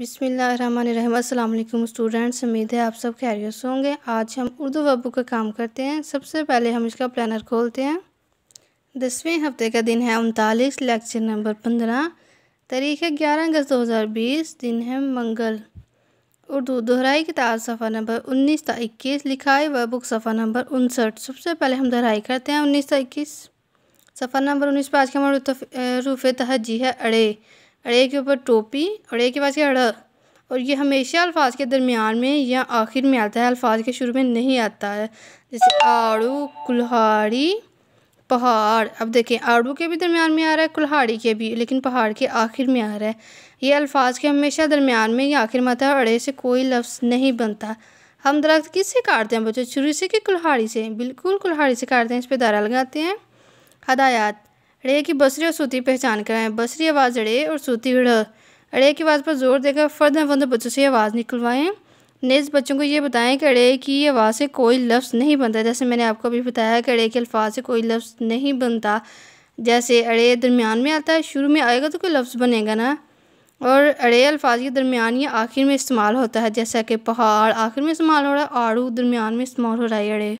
بسم اللہ الرحمن الرحیم السلام علیکم اسٹوڈنٹس امید ہے آپ سب ہوں گے آج ہم اردو وبو کا کام کرتے ہیں سب سے پہلے ہم اس کا پلانر کھولتے ہیں دسویں ہفتے کا دن ہے انتالیس لیکچر نمبر پندرہ تاریخ ہے گیارہ اگست دو ہزار بیس دن ہے منگل اردو دہرائی کتاب صفحہ نمبر انیس تا اکیس لکھائی و بک صفحہ نمبر انسٹھ سب سے پہلے ہم دہرائی کرتے ہیں انیس تا اکیس صفحہ نمبر انیس پہ کے کا روف تہجی ہے اڑے اڑے کے اوپر ٹوپی اور کے پاس کیا اڑگ اور یہ ہمیشہ الفاظ کے درمیان میں یا آخر میں آتا ہے الفاظ کے شروع میں نہیں آتا ہے جیسے آڑو کلہاڑی پہاڑ اب دیکھیں آڑو کے بھی درمیان میں آ رہا ہے کلہاڑی کے بھی لیکن پہاڑ کے آخر میں آ رہا ہے یہ الفاظ کے ہمیشہ درمیان میں یا آخر میں آتا ہے اڑے سے کوئی لفظ نہیں بنتا ہم درخت کس سے کاٹتے ہیں بچے شروع سے کہ کلہاڑی سے بالکل کلہاڑی سے کاٹتے ہیں اس پہ دارہ لگاتے ہیں ہدایات اڑے کی بصری اور سوتی پہچان کرائیں بصری آواز اڑے اور سوتی اڑھ اڑے کی آواز پر زور دے کر فرد فرد بچوں سے آواز نکلوائیں نیز بچوں کو یہ بتائیں کہ اڑے کی آواز سے کوئی لفظ نہیں بنتا جیسے میں نے آپ کو ابھی بتایا کہ اڑے کے الفاظ سے کوئی لفظ نہیں بنتا جیسے اڑے درمیان میں آتا ہے شروع میں آئے گا تو کوئی لفظ بنے گا نا اور اڑے الفاظ کے درمیان یہ آخر میں استعمال ہوتا ہے جیسا کہ پہاڑ آخر میں استعمال ہو رہا ہے آڑو درمیان میں استعمال ہو رہا ہے اڑے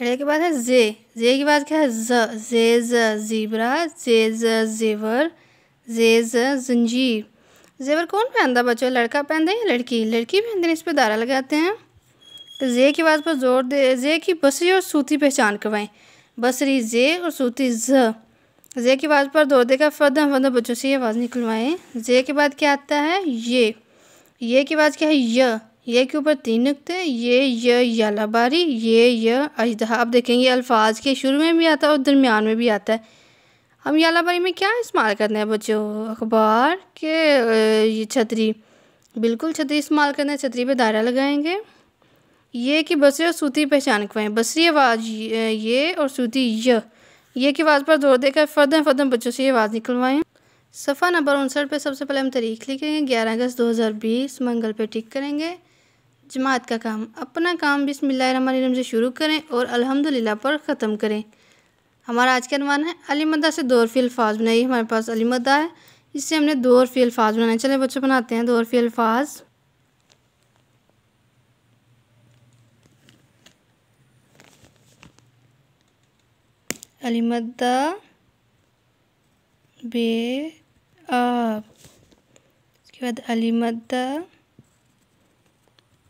اڑے کے بعد ہے زے زے کے بعد کیا ہے ز زیبرا زے ز زیور ز زنجیر زیور کون پہنتا بچوں لڑکا پہنتا ہے یا لڑکی لڑکی پہنتے ہیں اس پہ دارا لگاتے ہیں زے کی آواز پر زور دے زے کی بصری اور سوتی پہچان کروائیں بصری زے اور سوتی ز زے کی آواز پر زور دے کر فردہ فرد بچوں سے یہ آواز نکلوائیں زے کے بعد کیا آتا ہے یہ یہ کی بعد کیا ہے یہ یہ کے اوپر تین نقطے یہ یہ یلا باری یہ یہ اجدہ آپ دیکھیں یہ الفاظ کے شروع میں بھی آتا ہے اور درمیان میں بھی آتا ہے ہم یلا باری میں کیا استعمال کرنا ہے بچے اخبار کے یہ چھتری بالکل چھتری استعمال ہے چھتری پہ دائرہ لگائیں گے یہ کہ بصری اور سوتی پہچان کھوائیں بصری آواز یہ اور سوتی یہ یہ کی آواز پر زور دے کر فردن فردن بچوں سے یہ آواز نکلوائیں صفحہ نمبر انسٹھ پہ سب سے پہلے ہم تاریخ لکھیں گے گیارہ اگست دو ہزار بیس منگل پہ ٹک کریں گے جماعت کا کام اپنا کام بسم اللہ الرحمن الرحیم سے شروع کریں اور الحمدللہ پر ختم کریں ہمارا آج کا عنوان ہے علی مدہ سے دو فی الفاظ بنائیے ہمارے پاس علی مدہ ہے اس سے ہم نے دو فی الفاظ بنائے چلے بچے بناتے ہیں دو فی الفاظ علی مدہ بے آب اس کے بعد علی مدہ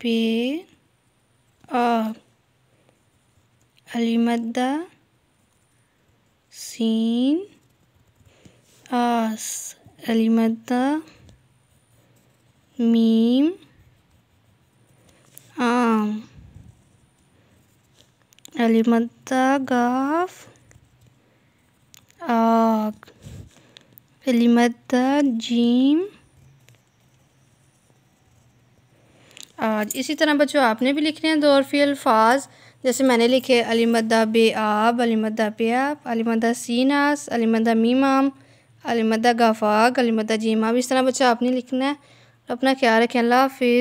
پے آ عیمدہ سین آس علیمدہ میم آم علی مدہ گاف آگ علی مدہ جیم اسی طرح بچوں آپ نے بھی لکھنے ہیں دو عرفی الفاظ جیسے میں نے لکھے علی مدہ بے آب علی مدہ آب علی مدہ سیناس مدہ میمام گافاق علی مدہ جیمام اس طرح بچہ آپ نے لکھنا ہے اپنا خیال رکھیں اللہ حافظ